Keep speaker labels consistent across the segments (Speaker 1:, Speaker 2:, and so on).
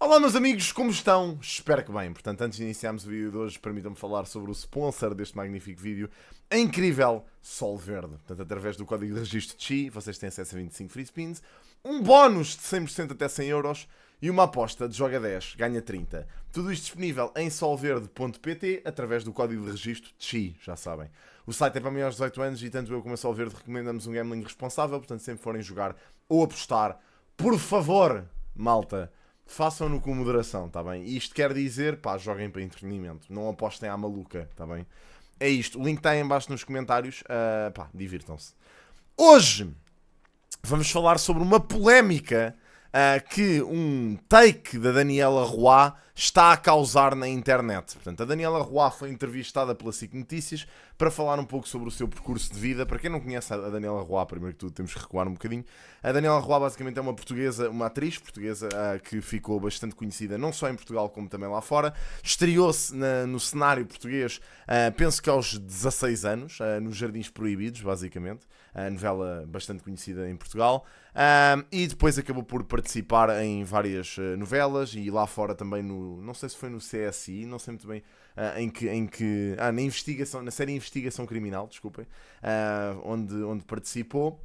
Speaker 1: Olá meus amigos, como estão? Espero que bem. Portanto, antes de iniciarmos o vídeo de hoje, permitam-me falar sobre o sponsor deste magnífico vídeo, a incrível Sol Verde. Portanto, através do código de registro CHI, vocês têm acesso a 25 free spins, um bónus de 100% até 100 euros e uma aposta de joga 10, ganha 30. Tudo isto disponível em solverde.pt através do código de registro CHI, já sabem. O site é para maiores de 18 anos e tanto eu como a Sol Verde recomendamos um gambling responsável, portanto, sempre forem jogar ou apostar, por favor, malta façam-no com moderação, está bem? Isto quer dizer, pá, joguem para entretenimento, não apostem à maluca, está bem? É isto, o link está aí embaixo nos comentários, uh, pá, divirtam-se. Hoje vamos falar sobre uma polémica uh, que um take da Daniela Roy está a causar na internet. Portanto, a Daniela Roa foi entrevistada pela SIC Notícias para falar um pouco sobre o seu percurso de vida. Para quem não conhece a Daniela Roa, primeiro que tudo temos que recuar um bocadinho. A Daniela Roa basicamente é uma portuguesa, uma atriz portuguesa ah, que ficou bastante conhecida não só em Portugal como também lá fora. Estreou-se no cenário português, ah, penso que aos 16 anos, ah, nos Jardins Proibidos, basicamente a novela bastante conhecida em Portugal. Um, e depois acabou por participar em várias eh, novelas e lá fora também no. Não sei se foi no CSI, não sei muito bem. Uh, em, que, em que. Ah, na investigação, na série Investigação Criminal, desculpem, uh, onde, onde participou.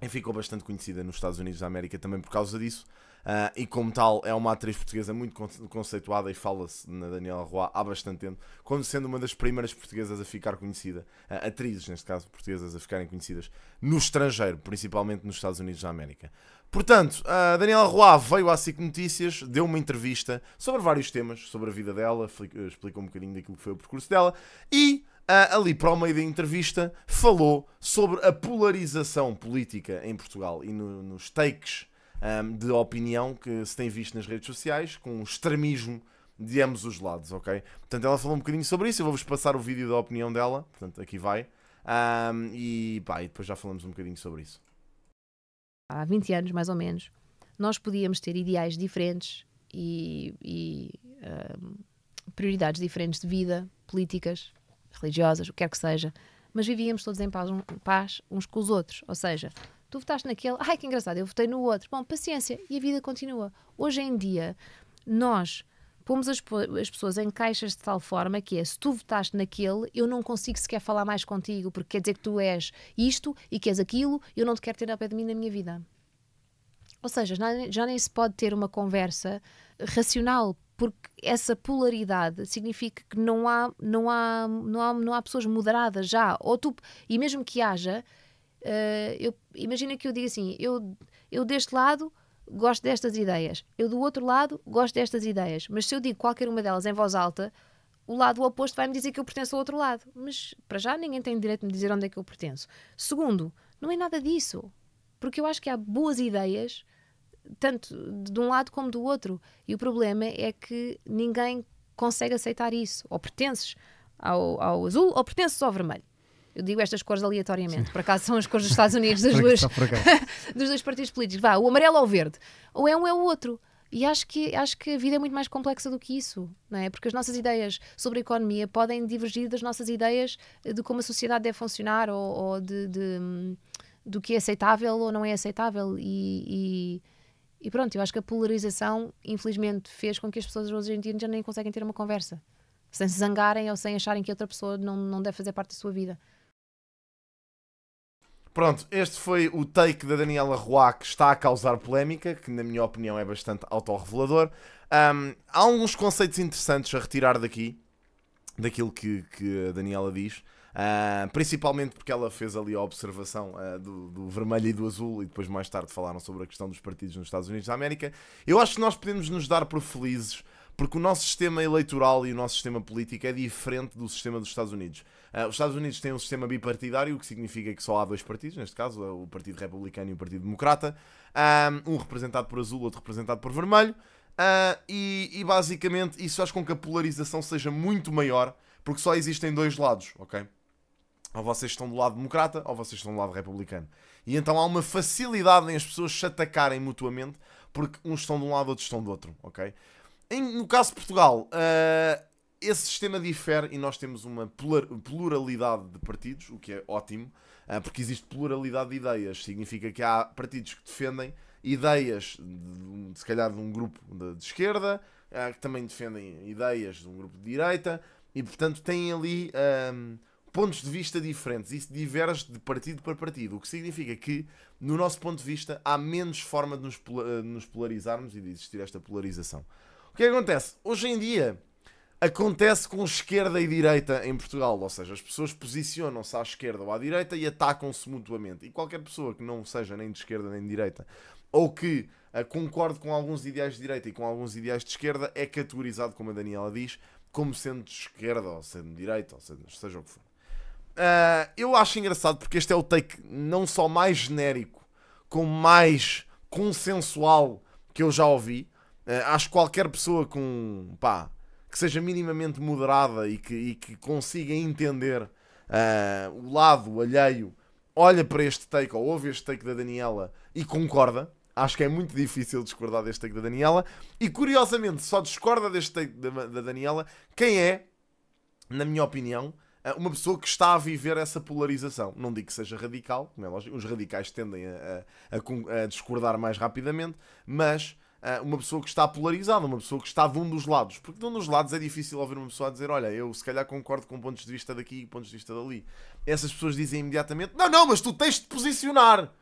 Speaker 1: E ficou bastante conhecida nos Estados Unidos da América também por causa disso. Uh, e como tal, é uma atriz portuguesa muito conceituada e fala-se na Daniela Roy há bastante tempo, como sendo uma das primeiras portuguesas a ficar conhecida, uh, atrizes, neste caso, portuguesas a ficarem conhecidas no estrangeiro, principalmente nos Estados Unidos da América. Portanto, a Daniela Roy veio à SIC Notícias, deu uma entrevista sobre vários temas, sobre a vida dela, explicou um bocadinho daquilo que foi o percurso dela e. Uh, ali para o meio da entrevista, falou sobre a polarização política em Portugal e no, nos takes um, de opinião que se tem visto nas redes sociais, com extremismo de ambos os lados, ok? Portanto, ela falou um bocadinho sobre isso, eu vou-vos passar o vídeo da opinião dela, portanto, aqui vai, um, e, pá, e depois já falamos um bocadinho sobre isso.
Speaker 2: Há 20 anos, mais ou menos, nós podíamos ter ideais diferentes e, e um, prioridades diferentes de vida, políticas, religiosas, o que quer que seja, mas vivíamos todos em paz, paz uns com os outros, ou seja, Tu votaste naquele, ai que engraçado, eu votei no outro. Bom, paciência, e a vida continua. Hoje em dia, nós pomos as, as, pessoas em caixas de tal forma que é se tu votaste naquele, eu não consigo sequer falar mais contigo, porque quer dizer que tu és isto e que és aquilo, eu não te quero ter ao pé de mim na minha vida. Ou seja, já nem, já nem se pode ter uma conversa racional, porque essa polaridade significa que não há, não há, não há, não há pessoas moderadas já. Ou tu, e mesmo que haja, Uh, eu, imagina que eu diga assim: eu, eu deste lado gosto destas ideias, eu do outro lado gosto destas ideias, mas se eu digo qualquer uma delas em voz alta, o lado oposto vai-me dizer que eu pertenço ao outro lado. Mas para já ninguém tem direito de me dizer onde é que eu pertenço. Segundo, não é nada disso, porque eu acho que há boas ideias, tanto de um lado como do outro, e o problema é que ninguém consegue aceitar isso. Ou pertences ao, ao azul ou pertences ao vermelho. Eu digo estas cores aleatoriamente, Sim. por acaso são as cores dos Estados Unidos dos, dois, dos dois partidos políticos. Vá, o amarelo ou o verde. Ou é um ou é o outro. E acho que, acho que a vida é muito mais complexa do que isso, não é? Porque as nossas ideias sobre a economia podem divergir das nossas ideias de como a sociedade deve funcionar ou, ou de, de, do que é aceitável ou não é aceitável. E, e, e, pronto, eu acho que a polarização, infelizmente, fez com que as pessoas hoje em dia já nem conseguem ter uma conversa sem se zangarem ou sem acharem que outra pessoa não, não deve fazer parte da sua vida.
Speaker 1: Pronto, este foi o take da Daniela Roy que está a causar polémica, que na minha opinião é bastante autorrevelador. Um, há alguns conceitos interessantes a retirar daqui, daquilo que, que a Daniela diz. Uh, principalmente porque ela fez ali a observação uh, do, do, vermelho e do azul, e depois mais tarde falaram sobre a questão dos partidos nos Estados Unidos da América. Eu acho que nós podemos nos dar por felizes porque o nosso sistema eleitoral e o nosso sistema político é diferente do sistema dos Estados Unidos. Uh, os Estados Unidos têm um sistema bipartidário, o que significa que só há dois partidos, neste caso, o Partido Republicano e o Partido Democrata. Ah, um representado por azul, outro representado por vermelho. Uh, e, e, basicamente isso faz com que a polarização seja muito maior, porque só existem dois lados, ok? Ou vocês estão do lado democrata, ou vocês estão do lado republicano. E então há uma facilidade em as pessoas se atacarem mutuamente, porque uns estão de um lado, outros estão do outro, ok? Em, no caso de Portugal, uh, esse sistema difere e nós temos uma pluralidade de partidos, o que é ótimo, uh, porque existe pluralidade de ideias. Significa que há partidos que defendem ideias, de, se calhar, de um grupo de, de esquerda, uh, que também defendem ideias de um grupo de direita, e portanto têm ali ehm, pontos de vista diferentes. Isso diverge de partido para partido, o que significa que, no nosso ponto de vista, há menos forma de nos, nos polarizarmos e de existir esta polarização. O que que acontece? Hoje em dia, acontece com esquerda e direita em Portugal, ou seja, as pessoas posicionam-se à esquerda ou à direita e atacam-se mutuamente. E qualquer pessoa que não seja nem de esquerda nem de direita, ou que uh, concorde com alguns ideais de direita e com alguns ideais de esquerda, é categorizado, como a Daniela diz, como sendo de esquerda ou sendo de direita, ou sendo, seja o que for. Uh, eu acho engraçado porque este é o take não só mais genérico, como mais consensual que eu já ouvi. Eh, acho que qualquer pessoa com pá, que seja minimamente moderada e que, e que consiga entender uh, o lado alheio olha para este take ou ouve este take da Daniela e concorda. Acho que é muito difícil discordar deste take da Daniela. E curiosamente, só discorda deste take da, da Daniela quem é, na minha opinião, eh, uma pessoa que está a viver essa polarização. Não digo que seja radical, como é lógico, os radicais tendem a, a, a, a discordar mais rapidamente, mas ah, uma pessoa que está polarizada, uma pessoa que está de um dos lados. Porque de um dos lados é difícil ouvir uma pessoa a dizer: Olha, eu se calhar concordo com pontos de vista daqui e pontos de vista dali. Essas pessoas dizem imediatamente: Não, não, mas tu tens de posicionar.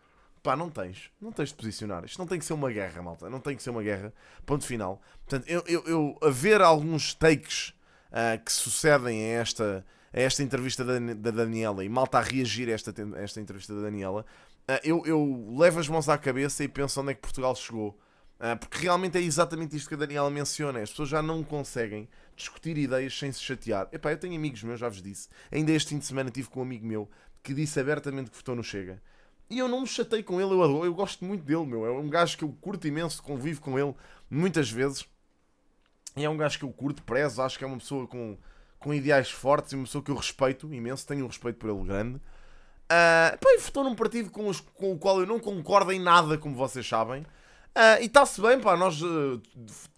Speaker 1: Pá, não tens. Não tens de posicionar. Isto não tem que ser uma guerra, malta. Não tem que ser uma guerra. Ponto final. Portanto, eu, eu, eu haver alguns takes uh, que sucedem a esta, a esta entrevista da, da Daniela e malta a reagir a esta, a esta entrevista da Daniela, uh, eu, eu levo as mãos à cabeça e penso onde é que Portugal chegou ah, porque realmente é exatamente isto que a Daniela menciona. As pessoas já não conseguem discutir ideias sem se chatear. Epá, eu tenho amigos meus, já vos disse. Ainda este fim de semana tive com um amigo meu que disse abertamente que votou no Chega. E eu não me chatei com ele, eu, eu gosto muito dele, meu. É um gajo que eu curto imenso, convivo com ele muitas vezes. E é um gajo que eu curto, prezo, acho que é uma pessoa com, com ideais fortes e uma pessoa que eu respeito imenso, tenho um respeito por ele grande. Uh, pá, votou num partido com, os, com o qual eu não concordo em nada, como vocês sabem Uh, e está-se bem, pá, nós uh,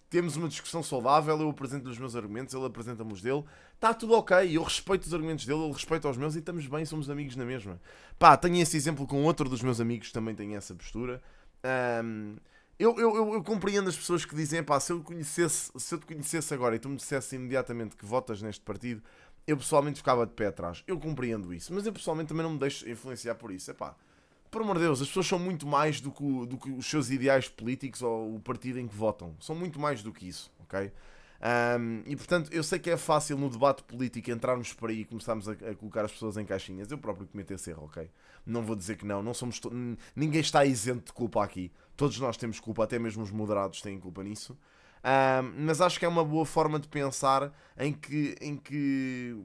Speaker 1: temos uma discussão saudável, eu apresento-lhe os meus argumentos, ele apresenta-me os dele, está tudo ok, eu respeito os argumentos dele, ele respeita os meus e estamos bem, somos amigos na mesma. Pá, tenho esse exemplo com outro dos meus amigos, também tem essa postura. Um, eu, eu, eu, eu, compreendo as pessoas que dizem, pá, se eu, conhecesse, se eu te conhecesse agora e tu me dissesse imediatamente que votas neste partido, eu pessoalmente ficava de pé atrás. Eu compreendo isso, mas eu pessoalmente também não me deixo influenciar por isso, é pá por amor de Deus, as pessoas são muito mais do que, do que, os seus ideais políticos ou o partido em que votam. São muito mais do que isso, ok? Um, e portanto, eu sei que é fácil no debate político entrarmos para aí e começarmos a, a, colocar as pessoas em caixinhas. Eu próprio cometi esse erro, ok? Não vou dizer que não, não somos ninguém está isento de culpa aqui. Todos nós temos culpa, até mesmo os moderados têm culpa nisso. Um, mas acho que é uma boa forma de pensar em que, em que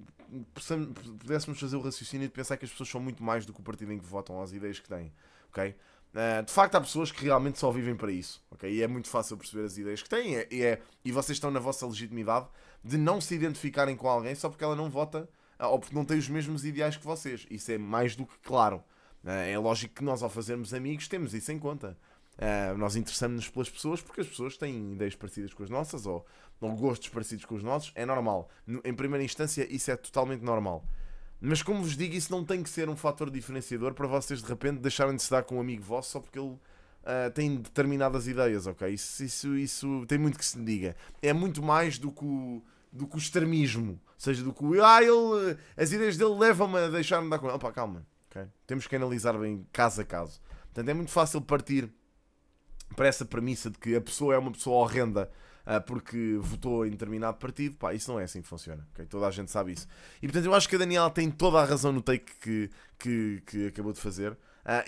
Speaker 1: pudéssemos fazer o raciocínio de pensar que as pessoas são muito mais do que o partido em que votam, as ideias que têm, ok? Uh, de facto, há pessoas que realmente só vivem para isso, ok? E é muito fácil perceber as ideias que têm, e, é, e é, vocês estão na vossa legitimidade de não se identificarem com alguém só porque ela não vota ah, ou porque não tem os mesmos ideais que vocês. Isso é mais do que claro. Uh, é lógico que nós, ao fazermos amigos, temos isso em conta. Uh, nós interessamos-nos pelas pessoas porque as pessoas têm ideias parecidas com as nossas ou, ou gostos parecidos com os nossos. É normal. Em primeira instância, isso é totalmente normal. Mas como vos digo, isso não tem que ser um fator diferenciador para vocês de repente deixarem de se dar com um amigo vosso só porque ele uh, tem determinadas ideias, ok? Isso, isso, isso tem muito que se diga. É muito mais do que o, do que o extremismo. Ou seja, do que o, ah, ele, eh, as ideias dele levam-me a deixar-me dar com ele. Opa, calma. Okay? Temos que analisar bem caso a caso. Portanto, é muito fácil partir para essa premissa de que a pessoa é uma pessoa horrenda ah, porque votou em determinado partido, pá, isso não é assim que funciona, okay? toda a gente sabe isso. E portanto eu acho que a Daniela tem toda a razão no take que, que, que acabou de fazer, uh,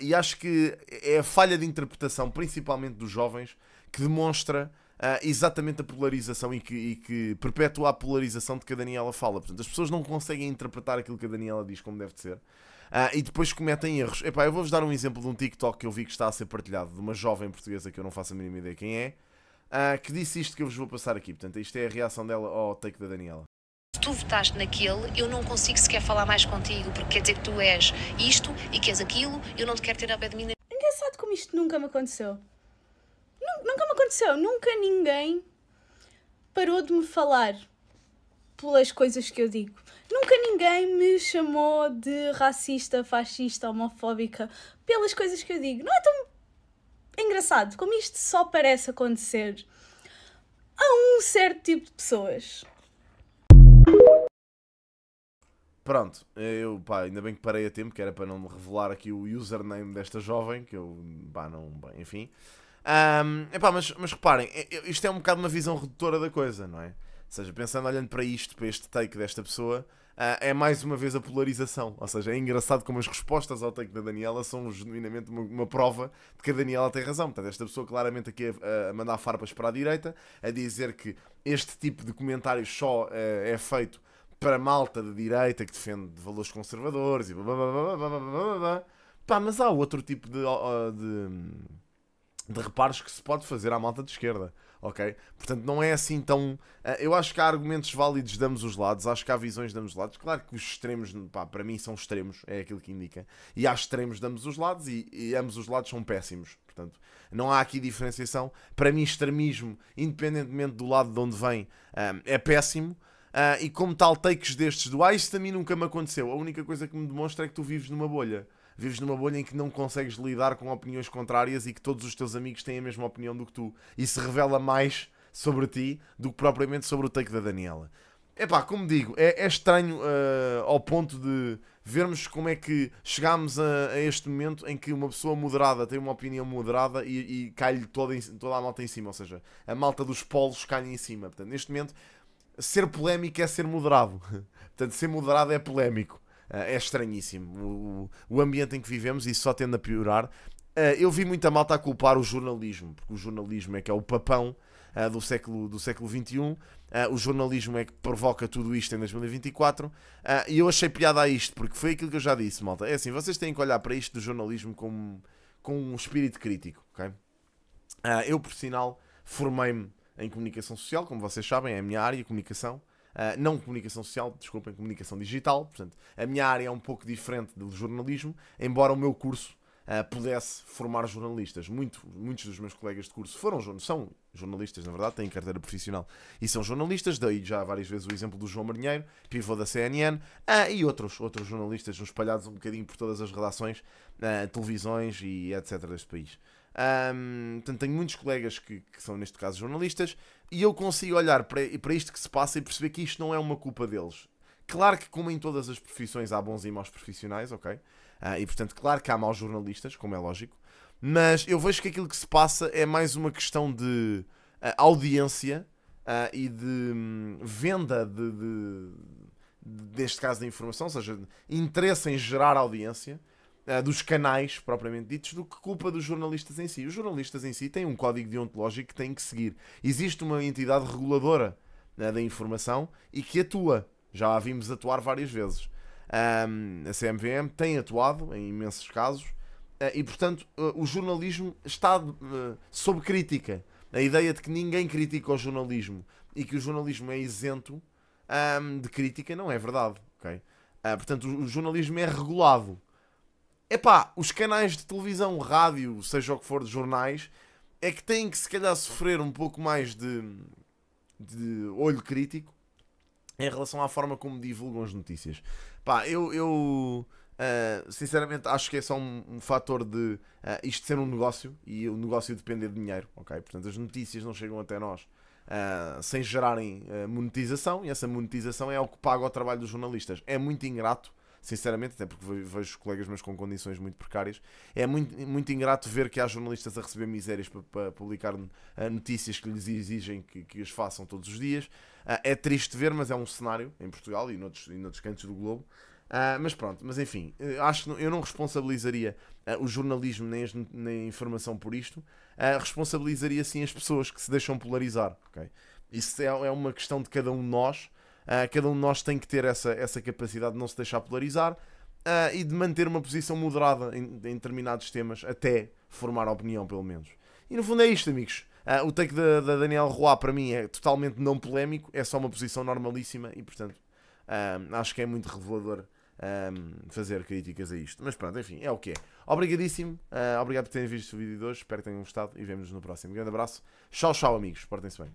Speaker 1: e acho que é a falha de interpretação, principalmente dos jovens, que demonstra uh, exatamente a polarização e que, e que, perpetua a polarização de que a Daniela fala. Portanto, as pessoas não conseguem interpretar aquilo que a Daniela diz como deve de ser. Ah, e depois cometem erros. Epá, eu vou-vos dar um exemplo de um TikTok que eu vi que está a ser partilhado de uma jovem portuguesa que eu não faço a mínima ideia quem é, ah, que disse isto que eu vos vou passar aqui. Portanto, isto é a reação dela ao take da Daniela.
Speaker 2: Se tu votaste naquele, eu não consigo sequer falar mais contigo, porque quer dizer que tu és isto e que és aquilo, eu não te quero ter a pé de mim. Engraçado como isto nunca me aconteceu. Nunca me aconteceu. Nunca ninguém parou de me falar pelas coisas que eu digo. Nunca ninguém me chamou de racista, fascista, homofóbica pelas coisas que eu digo. Não é tão engraçado como isto só parece acontecer a um certo tipo de pessoas.
Speaker 1: Pronto, eu pá, ainda bem que parei a tempo, que era para não revelar aqui o username desta jovem, que eu pá, não. enfim. Um, epá, mas, mas reparem, isto é um bocado uma visão redutora da coisa, não é? Ou seja, pensando, olhando para isto, para este take desta pessoa, ah, é mais uma vez a polarização. Ou seja, é engraçado como as respostas ao take da Daniela são genuinamente uma, uma prova de que a Daniela tem razão. Portanto, esta pessoa claramente aqui a, a mandar farpas para a direita, a dizer que este tipo de comentário só ah, é feito para malta de direita que defende valores conservadores e blá blá blá blá blá blá blá. Pá, mas há outro tipo de, de de reparos que se pode fazer à malta de esquerda, ok? Portanto, não é assim tão. Eh, eu acho que há argumentos válidos damos os lados, acho que há visões damos os lados. Claro que os extremos, pá, para mim são extremos, é aquilo que indica. E há extremos damos os lados e, e ambos os lados são péssimos. Portanto, não há aqui diferenciação. Para mim, extremismo, independentemente do lado de onde vem, eh, é péssimo. Eh, e como tal, takes destes do ah, isso a mim nunca me aconteceu. A única coisa que me demonstra é que tu vives numa bolha vives numa bolha em que não consegues lidar com opiniões contrárias e que todos os teus amigos têm a mesma opinião do que tu. Isso revela mais sobre ti do que propriamente sobre o take da Daniela. É pá, como digo, é, é estranho uh, ao ponto de vermos como é que chegámos a, a, este momento em que uma pessoa moderada tem uma opinião moderada e, e cai-lhe toda, toda a malta em cima, ou seja, a malta dos polos cai em cima. Portanto, neste momento, ser polémico é ser moderado. Portanto, ser moderado é polémico. Ah, é estranhíssimo o, o ambiente em que vivemos e só tende a piorar. Ah, eu vi muita malta a culpar o jornalismo, porque o jornalismo é que é o papão ah, do século, do século XXI. o jornalismo é que provoca tudo isto em 2024. e eu achei piada a isto, porque foi aquilo que eu já disse, malta. É assim, vocês têm que olhar para isto do jornalismo com, com um espírito crítico, ok? eu, por sinal, formei-me em comunicação social, como vocês sabem, é a minha área, comunicação. Ah, não comunicação social, desculpem, comunicação digital. Portanto, a minha área é um pouco diferente do jornalismo, embora o meu curso uh, pudesse formar jornalistas. Muito, muitos dos meus colegas de curso foram são jornalistas, na verdade, têm carteira profissional e são jornalistas. Daí já várias vezes o exemplo do João Marinheiro, pivô da CNN, uh, ah, e outros, outros jornalistas espalhados um bocadinho por todas as redações, televisões e etc. deste país. Um, portanto, tenho muitos colegas que, que, são, neste caso, jornalistas, e eu consigo olhar para, para isto que se passa e perceber que isto não é uma culpa deles. Claro que, como em todas as profissões, há bons e maus profissionais, ok? Uh, e, portanto, claro que há maus jornalistas, como é lógico, mas eu vejo que aquilo que se passa é mais uma questão de uh, audiência uh, e de um, venda de, de, de, deste caso da informação, ou seja, interesse em gerar audiência eh, dos canais propriamente ditos, do que culpa dos jornalistas em si. Os jornalistas em si têm um código deontológico que têm que seguir. Existe uma entidade reguladora né, da informação e que atua. Já a vimos atuar várias vezes. Um, a CMVM tem atuado em imensos casos eh, e, portanto, eh, o jornalismo está sob crítica. A ideia de que ninguém critica o jornalismo e que o jornalismo é isento um, de crítica não é verdade. Okay? Uh, portanto, o jornalismo é regulado. Epá, os canais de televisão, rádio, seja o que for, de jornais, é que têm que se calhar sofrer um pouco mais de, de olho crítico em relação à forma como divulgam as notícias. Pá, eu, eu uh, sinceramente acho que é só um, um fator de uh, isto ser um negócio e o negócio depender de dinheiro, ok? Portanto, as notícias não chegam até nós Uh, sem gerarem uh, monetização, e essa monetização é o que paga o trabalho dos jornalistas. É muito ingrato sinceramente, até porque vejo colegas meus com condições muito precárias. É muito, muito ingrato ver que há jornalistas a receber misérias para, para publicar notícias que lhes exigem que, que as façam todos os dias. Ah, é triste ver, mas é um cenário em Portugal e noutros, e noutros cantos do globo. Uh, mas pronto, mas enfim, eh, acho que eu não responsabilizaria uh, o jornalismo nem, as, nem, a informação por isto, uh, responsabilizaria sim as pessoas que se deixam polarizar. Okay? Isso é, é, uma questão de cada um de nós Uh, cada um de nós tem que ter essa, essa capacidade de não se deixar polarizar uh, e de manter uma posição moderada em, em, determinados temas, até formar opinião, pelo menos. E no fundo é isto, amigos. Uh, o take da, da Daniel Roy, para mim, é totalmente não polémico, é só uma posição normalíssima e, portanto, acho que é muito revelador fazer críticas a isto. Mas pronto, enfim, é o que é. Obrigadíssimo, obrigado por terem visto o vídeo de hoje, espero que tenham gostado e vemos-nos no próximo. grande abraço, tchau, tchau, amigos, portem-se bem.